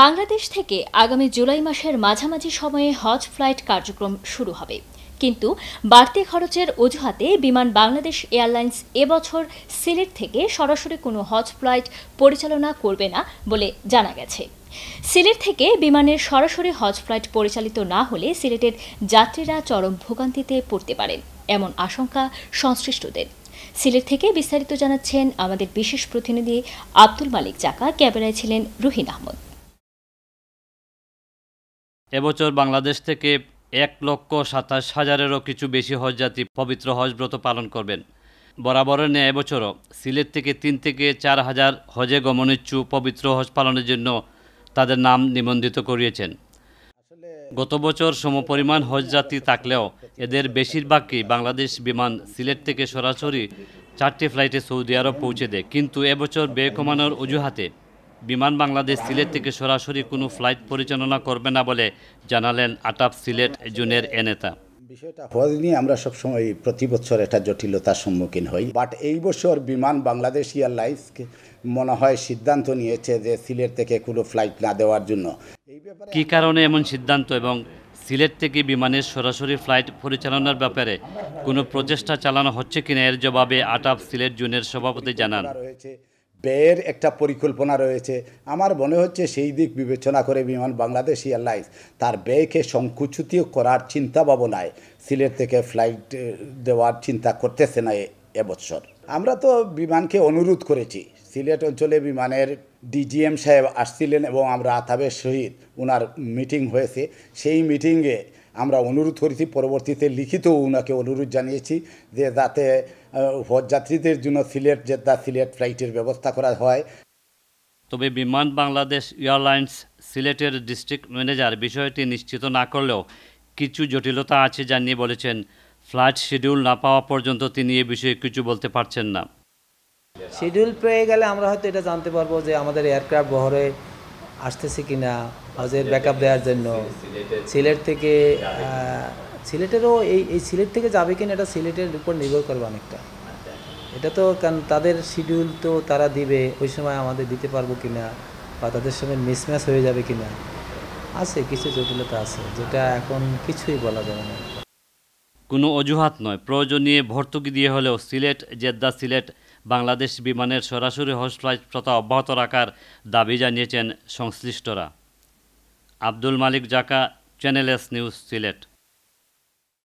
বাংলাদেশ থেকে আগামী জুলাই মাসের মাঝামাঝি সময়ে হজ ফ্লাইট কার্যক্রম শুরু হবে কিন্তু বাড়তি খরচের অজুহাতে বিমান বাংলাদেশ এয়ারলাইন্স এবছর সিলেট থেকে সরাসরি কোনো হজ ফ্লাইট পরিচালনা করবে না বলে জানা গেছে সিলেট থেকে বিমানের সরাসরি হজ ফ্লাইট পরিচালিত না হলে সিলেটের যাত্রীরা চরম ভোগান্তিতে পড়তে পারেন এমন আশঙ্কা সংশ্লিষ্টদের সিলেট থেকে বিস্তারিত জানাচ্ছেন আমাদের বিশেষ প্রতিনিধি আব্দুল মালিক চাকা ক্যামেরায় ছিলেন রুহিন আহমদ এবছর বাংলাদেশ থেকে এক লক্ষ সাতাশ হাজারেরও কিছু বেশি হজযাত্রী পবিত্র হজব্রত পালন করবেন বরাবরের ন্যায় এবছরও সিলেট থেকে তিন থেকে চার হাজার হজে গমনেচ্ছু পবিত্র হজ পালনের জন্য তাদের নাম নিবন্ধিত করিয়েছেন গত বছর সমপরিমাণ হজযাত্রী থাকলেও এদের বেশিরভাগই বাংলাদেশ বিমান সিলেট থেকে সরাসরি চারটি ফ্লাইটে সৌদি আরব পৌঁছে দেয় কিন্তু এবছর ব্যয় কমানোর অজুহাতে বিমান বাংলাদেশ সিলেট থেকে সরাসরি কোনো ফ্লাইট পরিচালনা করবে না বলে জানালেন আটাপ সিলেট জুনের এ নেতা বিষয়টা হওয়া নিয়ে আমরা সবসময় প্রতি বছর এটা জটিলতার সম্মুখীন হই বাট এই বছর বিমান বাংলাদেশ এয়ারলাইন্সকে মনে হয় সিদ্ধান্ত নিয়েছে যে সিলেট থেকে কোনো ফ্লাইট না দেওয়ার জন্য কি কারণে এমন সিদ্ধান্ত এবং সিলেট থেকে বিমানের সরাসরি ফ্লাইট পরিচালনার ব্যাপারে কোনো প্রচেষ্টা চালানো হচ্ছে কিনা এর জবাবে আটাপ সিলেট জুনের সভাপতি জানান ব্যয়ের একটা পরিকল্পনা রয়েছে আমার মনে হচ্ছে সেই দিক বিবেচনা করে বিমান বাংলাদেশ এয়ারলাইন্স তার ব্যয়কে সংকুচিত করার চিন্তা ভাবনায় সিলেট থেকে ফ্লাইট দেওয়ার চিন্তা করতেছে না এবছর আমরা তো বিমানকে অনুরোধ করেছি সিলেট অঞ্চলে বিমানের ডিজিএম সাহেব আসছিলেন এবং আমরা আতাবের সহিত ওনার মিটিং হয়েছে সেই মিটিংয়ে আমরা অনুরোধ করেছি পরবর্তীতে লিখিত ওনাকে অনুরোধ জানিয়েছি যে যাতে হজযাত্রীদের জন্য সিলেট জেদ্দা সিলেট ফ্লাইটের ব্যবস্থা করা হয় তবে বিমান বাংলাদেশ এয়ারলাইন্স সিলেটের ডিস্ট্রিক্ট ম্যানেজার বিষয়টি নিশ্চিত না করলেও কিছু জটিলতা আছে জানিয়ে বলেছেন ফ্লাইট শিডিউল না পাওয়া পর্যন্ত তিনি এ বিষয়ে কিছু বলতে পারছেন না শিডিউল পেয়ে গেলে আমরা হয়তো এটা জানতে পারবো যে আমাদের এয়ারক্রাফট বহরে আসতেছে কি না হাউজের ব্যাকআপ দেওয়ার জন্য সিলেট থেকে সিলেটেরও এই এই সিলেট থেকে যাবে কিনা এটা সিলেটের উপর নির্ভর করবে অনেকটা এটা তো কারণ তাদের শিডিউল তো তারা দিবে ওই সময় আমাদের দিতে পারবো কি না বা তাদের সঙ্গে মিসম্যাচ হয়ে যাবে কি না আছে কিছু জটিলতা আছে যেটা এখন কিছুই বলা যাবে না কোনো অজুহাত নয় প্রয়োজনীয় ভর্তুকি দিয়ে হলেও সিলেট জেদ্দা সিলেট বাংলাদেশ বিমানের সরাসরি হজ ফ্লাইট প্রথা অব্যাহত রাখার দাবি জানিয়েছেন সংশ্লিষ্টরা আব্দুল মালিক জাকা চ্যানেল এস নিউজ সিলেট